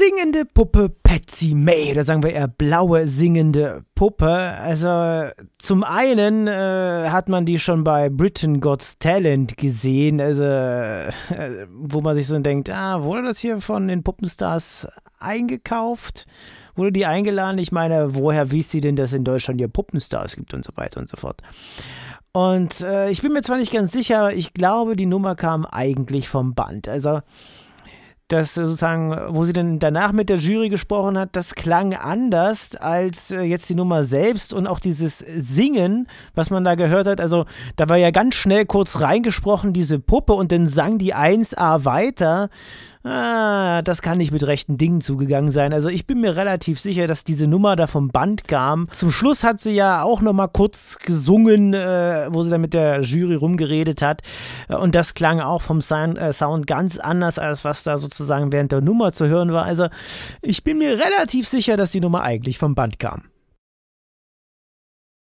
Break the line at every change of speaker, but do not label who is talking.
singende Puppe Patsy May. Oder sagen wir eher blaue singende Puppe. Also zum einen äh, hat man die schon bei Britain God's Talent gesehen. Also äh, wo man sich so denkt, ah, wurde das hier von den Puppenstars eingekauft? Wurde die eingeladen? Ich meine, woher wies sie denn, dass in Deutschland hier Puppenstars gibt und so weiter und so fort. Und äh, ich bin mir zwar nicht ganz sicher, ich glaube, die Nummer kam eigentlich vom Band. Also dass sozusagen, wo sie dann danach mit der Jury gesprochen hat, das klang anders als äh, jetzt die Nummer selbst und auch dieses Singen, was man da gehört hat. Also da war ja ganz schnell kurz reingesprochen diese Puppe und dann sang die 1a weiter. Ah, das kann nicht mit rechten Dingen zugegangen sein. Also ich bin mir relativ sicher, dass diese Nummer da vom Band kam. Zum Schluss hat sie ja auch noch mal kurz gesungen, äh, wo sie dann mit der Jury rumgeredet hat. Äh, und das klang auch vom äh, Sound ganz anders, als was da sozusagen sozusagen während der Nummer zu hören war. Also ich bin mir relativ sicher, dass die Nummer eigentlich vom Band kam.